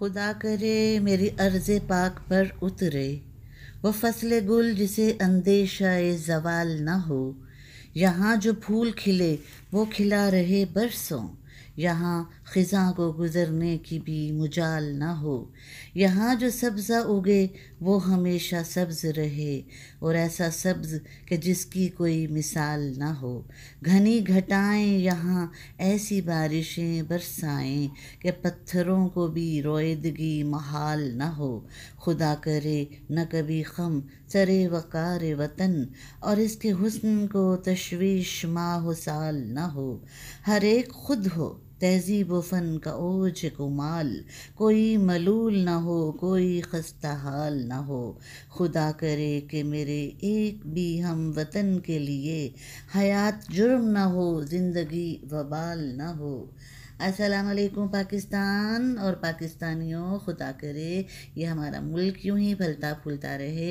खुदा करे मेरी अर्ज़ पाक पर उतरे वह फसल गुल जिसे अंदेशा जवाल न हो यहाँ जो फूल खिले वो खिला रहे बरसों यहाँ ख़ज़ा को गुज़रने की भी मुजाल ना हो यहाँ जो सब्ज़ा उगे वो हमेशा सब्ज़ रहे और ऐसा सब्ज़ कि जिसकी कोई मिसाल ना हो घनी घटाएं यहाँ ऐसी बारिशें बरसाएं कि पत्थरों को भी रोयदगी महाल ना हो खुदा करे न कभी खम सरे वक़ार वतन और इसके हुस्न को तशवीश माह साल ना हो हर एक खुद हो तहजीब फ़न का ओज कुमाल कोई मलूल ना हो कोई खस्ता हाल ना हो खुदा करे कि मेरे एक भी हम वतन के लिए हयात जुर्म ना हो ज़िंदगी वबाल ना हो असलकुम पाकिस्तान और पाकिस्तानियों खुदा करे ये हमारा मुल्क यूं ही फलता फूलता रहे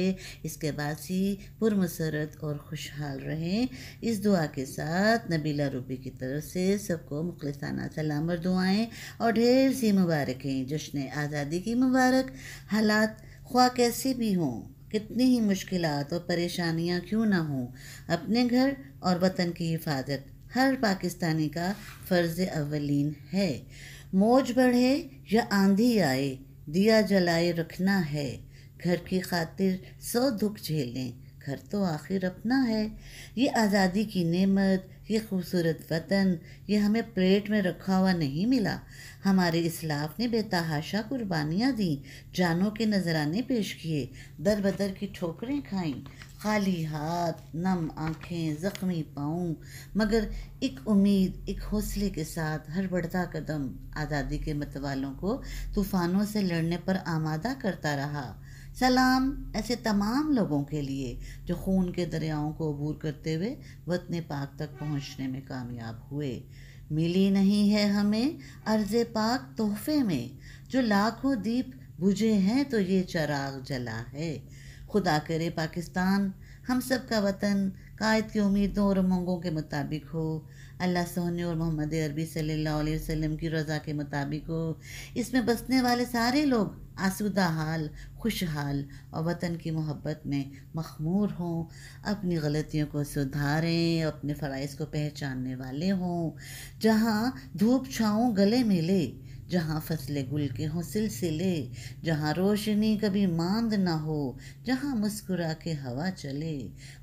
इसके बासी पुरमसरत और खुशहाल रहें इस दुआ के साथ नबीला रूबी की तरफ से सबको मुखलसाना सलाम और दुआएँ और ढेर सी मुबारकें जश्न आज़ादी की मुबारक हालात ख्वा कैसे भी हों कितनी ही मुश्किल और परेशानियाँ क्यों ना हों अपने घर और वतन की हिफाजत हर पाकिस्तानी का फ़र्ज़ अवलिन है मौज बढ़े या आंधी आए दिया जलाए रखना है घर की खातिर सौ दुख झेलें घर तो आखिर अपना है ये आज़ादी की नेमत ये खूबसूरत वतन ये हमें प्लेट में रखा हुआ नहीं मिला हमारे इसलाफ ने बेतहाशा कुर्बानियाँ दी जानों के नजराने पेश किए दर बदर की ठोकरें खाईं खाली हाथ नम आँखें ज़ख्मी पाऊँ मगर एक उम्मीद एक हौसले के साथ हर बढ़ता कदम आज़ादी के मतवालों को तूफ़ानों से लड़ने पर आमादा करता रहा सलाम ऐसे तमाम लोगों के लिए जो खून के दरियाओं को अबूर करते हुए वतन पाक तक पहुँचने में कामयाब हुए मिली नहीं है हमें अर्ज पाक तोहफे में जो लाखों दीप बुझे हैं तो ये चराग जला है खुदा करे पाकिस्तान हम सब का वतन कायद की उम्मीदों और उमंगों के मुताबिक हो अल्लाह सोने और मोहम्मद अरबी सल्लल्लाहु अलैहि वसल्लम की रज़ा के मुताबिक हो इसमें बसने वाले सारे लोग आसुदा हाल खुशहाल और वतन की मोहब्बत में मखमूर हों अपनी गलतियों को सुधारें अपने फ़राइज़ को पहचानने वाले हों जहाँ धूप छाऊँ गले मिले जहाँ फसलें गुल के हों सिलसिले जहाँ रोशनी कभी मांद ना हो जहाँ मुस्कुरा के हवा चले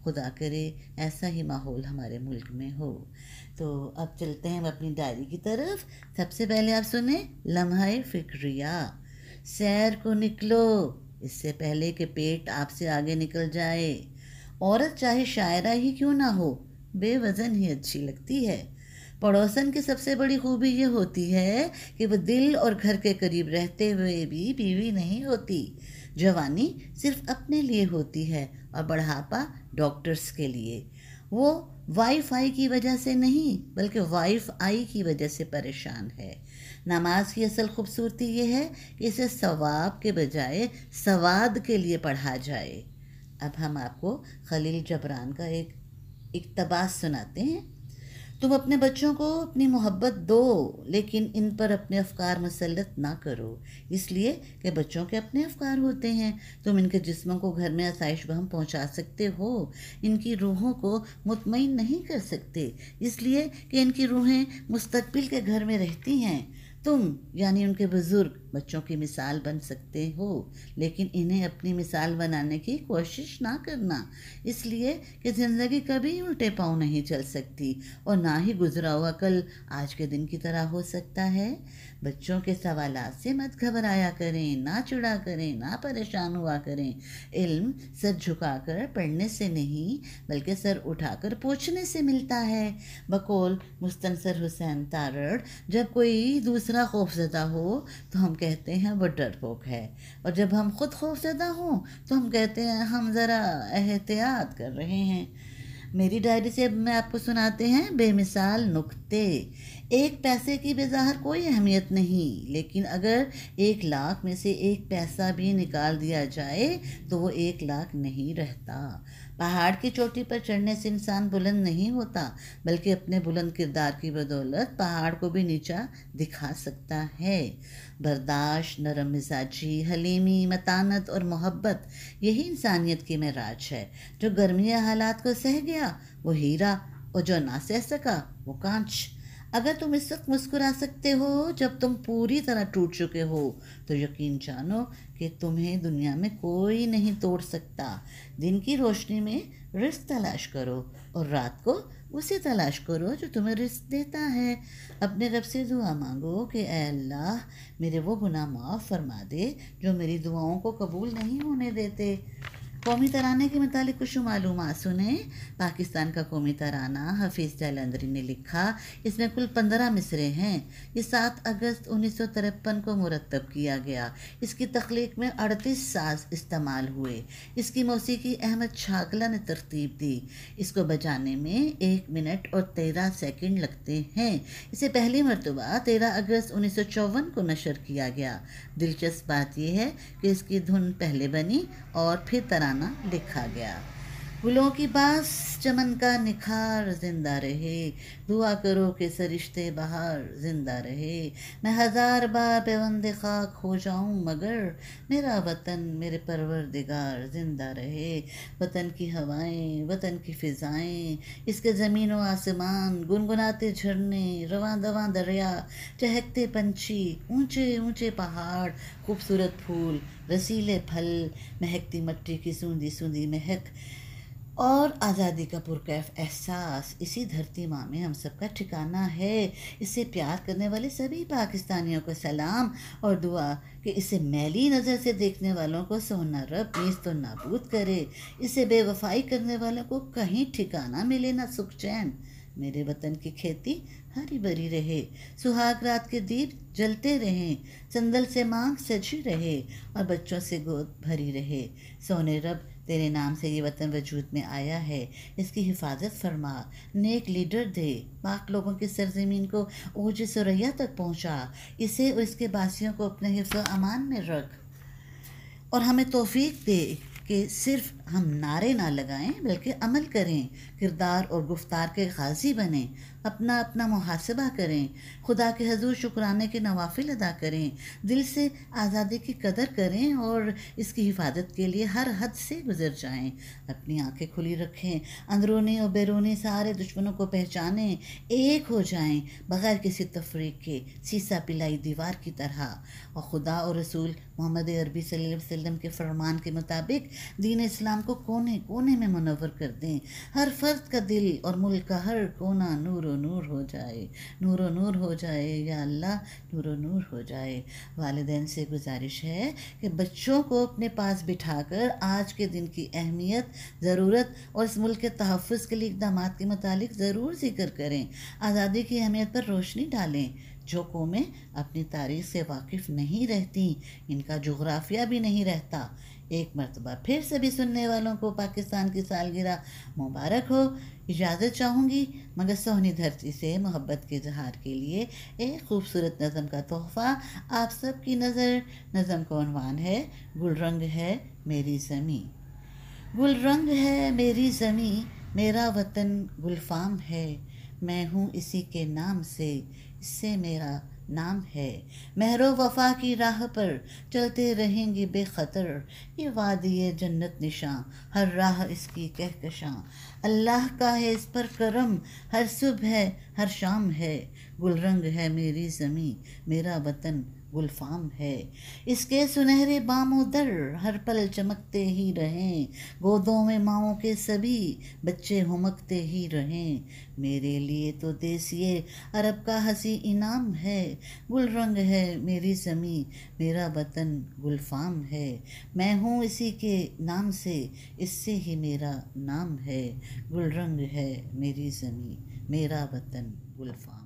खुदा करे ऐसा ही माहौल हमारे मुल्क में हो तो अब चलते हैं अपनी डायरी की तरफ सबसे पहले आप सुने लम्हा फ़िक्रिया सैर को निकलो इससे पहले कि पेट आपसे आगे निकल जाए औरत चाहे शायरा ही क्यों ना हो बेवजन ही अच्छी लगती है पड़ोसन की सबसे बड़ी खूबी ये होती है कि वह दिल और घर के करीब रहते हुए भी बीवी नहीं होती जवानी सिर्फ अपने लिए होती है और बढ़ापा डॉक्टर्स के लिए वो वाईफाई की वजह से नहीं बल्कि वाइफ आई की वजह से परेशान है नमाज की असल खूबसूरती ये है कि इसे सवाब के बजाय सवाद के लिए पढ़ा जाए अब हम आपको खलील जबरान का एक इकतबास सुनाते हैं तुम अपने बच्चों को अपनी मोहब्बत दो लेकिन इन पर अपने अफकार मसलत ना करो इसलिए कि बच्चों के अपने अफकार होते हैं तुम इनके जिस्मों को घर में आसाइश बहम पहुंचा सकते हो इनकी रूहों को मुतमिन नहीं कर सकते इसलिए कि इनकी रूहें मुस्तबिल के घर में रहती हैं तुम यानी उनके बुज़ुर्ग बच्चों की मिसाल बन सकते हो लेकिन इन्हें अपनी मिसाल बनाने की कोशिश ना करना इसलिए कि ज़िंदगी कभी उल्टे पाँव नहीं चल सकती और ना ही गुजरा हुआ कल आज के दिन की तरह हो सकता है बच्चों के सवाल से मत घबराया करें ना चिड़ा करें ना परेशान हुआ करें इल्म सर झुकाकर पढ़ने से नहीं बल्कि सर उठाकर पूछने से मिलता है बकौल मुस्तनसर हुसैन तारड़ जब कोई दूसरा दूसरा खौफजदा हो तो हम कहते हैं वो डरपोक है और जब हम ख़ुद खौफजदा हों तो हम कहते हैं हम ज़रा एहतियात कर रहे हैं मेरी डायरी से अब मैं आपको सुनाते हैं बेमिसाल नुक्ते एक पैसे की बेज़ाहर कोई अहमियत नहीं लेकिन अगर एक लाख में से एक पैसा भी निकाल दिया जाए तो वो एक लाख नहीं रहता पहाड़ की चोटी पर चढ़ने से इंसान बुलंद नहीं होता बल्कि अपने बुलंद किरदार की बदौलत पहाड़ को भी नीचा दिखा सकता है बर्दाश्त नरम मिजाजी हलीमी मतानत और मोहब्बत यही इंसानियत की महराज है जो गर्मी हालात को सह गया वो हीरा और जो ना सह सका वो कांच अगर तुम इस वक्त मुस्कुरा सकते हो जब तुम पूरी तरह टूट चुके हो तो यकीन जानो कि तुम्हें दुनिया में कोई नहीं तोड़ सकता दिन की रोशनी में रिस्क तलाश करो और रात को उसे तलाश करो जो तुम्हें रिस्क देता है अपने रब से दुआ मांगो कि अल्लाह मेरे वो गुनाह माफ़ फरमा दे जो मेरी दुआओं को कबूल नहीं होने देते कौमी तराना के मतलब कुछ मालूम सुने पाकिस्तान का कौमी तराना हफीज़ जालंदरी ने लिखा इसमें कुल पंद्रह मिसरे हैं ये सात अगस्त उन्नीस सौ तिरपन को मुरतब किया गया इसकी तख्लीक में अड़तीस साज इस्तेमाल हुए इसकी मौसीकी अहमद छागला ने तरतीब दी इसको बजाने में एक मिनट और तेरह सेकेंड लगते हैं इसे पहली मरतबा तेरह अगस्त उन्नीस सौ चौवन को नशर किया गया दिलचस्प बात यह है कि इसकी धुन पहले बनी और फिर तराना गाना लिखा गया गुलों की बास चमन का निखार जिंदा रहे दुआ करो के सरिश्ते बहार जिंदा रहे मैं हज़ार बार पेवंद खाक हो जाऊं मगर मेरा वतन मेरे परवरदिगार जिंदा रहे वतन की हवाएं वतन की फिज़ाएं इसके ज़मीन व आसमान गुनगुनाते झरने रवा दवा दरिया चहकते पंछी ऊंचे ऊंचे पहाड़ खूबसूरत फूल रसीले फल महकती मट्टी की सूंदी सूंदी महक और आज़ादी का पुरकैफ एहसास इसी धरती माँ में हम सबका ठिकाना है इससे प्यार करने वाले सभी पाकिस्तानियों को सलाम और दुआ कि इसे मैली नज़र से देखने वालों को सोना रब नीज तो नाबूद करे इसे बेवफाई करने वालों को कहीं ठिकाना मिले ना सुख चैन मेरे वतन की खेती हरी भरी रहे सुहाग रात के दीप जलते रहें चंदल से मांग सजी रहे और बच्चों से गोद भरी रहे सोने रब तेरे नाम से ये वतन वजूद में आया है इसकी हिफाजत फरमा नेक लीडर दे पाक लोगों की सरजमीन को ओज सुरैया तक पहुँचा इसे और इसके बासियों को अपने हिफ्स अमान में रख और हमें तोफ़ी दे कि सिर्फ हम नारे ना लगाएं बल्कि अमल करें किरदार और गुफ्तार के गाजी बने अपना अपना मुहासबा करें खुदा के हजूर शुक्राने के नवाफिल अदा करें दिल से आज़ादी की कदर करें और इसकी हिफाजत के लिए हर हद से गुजर जाएं अपनी आंखें खुली रखें अंदरूनी और बैरूनी सारे दुश्मनों को पहचानें एक हो जाएं बगैर किसी तफरीक के सीसा पिलाई दीवार की तरह और खुदा और रसूल मोहम्मद अरबी वसल्लम के फरमान के मुताबिक दीन इस्लाम को कोने कोने में मुनवर कर दें हर फर्द का दिल और मुल्क का हर कोना नूर नूर हो जाए नूर व नूर हो जाए या अल्लाह नूर नूर हो जाए वालदे से गुजारिश है कि बच्चों को अपने पास बिठाकर आज के दिन की अहमियत ज़रूरत और इस मुल्क के तहफ़ के लिए इकदाम के मतलब ज़रूर जिक्र करें आज़ादी की अहमियत पर रोशनी डालें जो कौमें अपनी तारीख से वाकिफ़ नहीं रहती इनका जोग्राफिया भी नहीं रहता एक मरतबा फिर सभी सुनने वालों को पाकिस्तान की सालगिरह मुबारक हो इजाज़त चाहूँगी मगर सोहनी धरती से मोहब्बत के जहार के लिए एक खूबसूरत नज़म का तोहफ़ा आप सब की नज़र नज़म का अनवान है रंग है मेरी ज़मी रंग है मेरी ज़मी मेरा वतन गुलफाम है मैं हूँ इसी के नाम से इससे मेरा नाम है महरो वफा की राह पर चलते रहेंगे बेखतर ये वादी जन्नत निशां हर राह इसकी कहकशां अल्लाह का है इस पर करम हर सुबह हर शाम है गुलरंग है मेरी ज़मीं मेरा वतन गुलफाम है इसके सुनहरे बामोदर हर पल चमकते ही रहें गोदों में माओ के सभी बच्चे हुमकते ही रहें मेरे लिए तो देसी अरब का हंसी इनाम है गुल रंग है मेरी ज़मी मेरा वतन गुलफाम है मैं हूँ इसी के नाम से इससे ही मेरा नाम है गुल रंग है मेरी ज़मी मेरा वतन गुलफाम